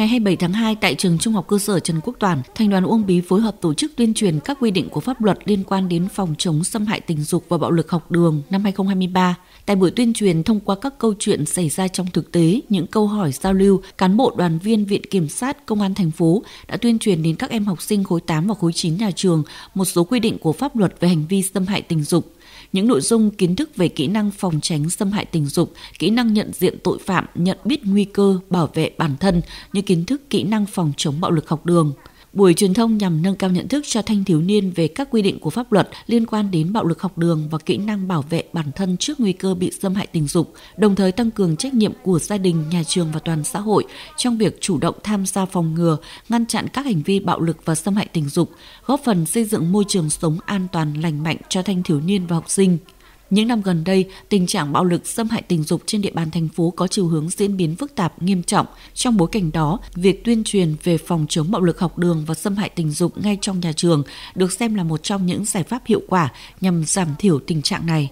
Ngày 27 tháng 2 tại trường Trung học cơ sở Trần Quốc Toàn, Thành đoàn Uông Bí phối hợp tổ chức tuyên truyền các quy định của pháp luật liên quan đến phòng chống xâm hại tình dục và bạo lực học đường năm 2023. Tại buổi tuyên truyền thông qua các câu chuyện xảy ra trong thực tế, những câu hỏi giao lưu, cán bộ đoàn viên Viện Kiểm sát Công an thành phố đã tuyên truyền đến các em học sinh khối 8 và khối 9 nhà trường một số quy định của pháp luật về hành vi xâm hại tình dục những nội dung kiến thức về kỹ năng phòng tránh xâm hại tình dục, kỹ năng nhận diện tội phạm, nhận biết nguy cơ, bảo vệ bản thân như kiến thức kỹ năng phòng chống bạo lực học đường. Buổi truyền thông nhằm nâng cao nhận thức cho thanh thiếu niên về các quy định của pháp luật liên quan đến bạo lực học đường và kỹ năng bảo vệ bản thân trước nguy cơ bị xâm hại tình dục, đồng thời tăng cường trách nhiệm của gia đình, nhà trường và toàn xã hội trong việc chủ động tham gia phòng ngừa, ngăn chặn các hành vi bạo lực và xâm hại tình dục, góp phần xây dựng môi trường sống an toàn lành mạnh cho thanh thiếu niên và học sinh. Những năm gần đây, tình trạng bạo lực xâm hại tình dục trên địa bàn thành phố có chiều hướng diễn biến phức tạp, nghiêm trọng. Trong bối cảnh đó, việc tuyên truyền về phòng chống bạo lực học đường và xâm hại tình dục ngay trong nhà trường được xem là một trong những giải pháp hiệu quả nhằm giảm thiểu tình trạng này.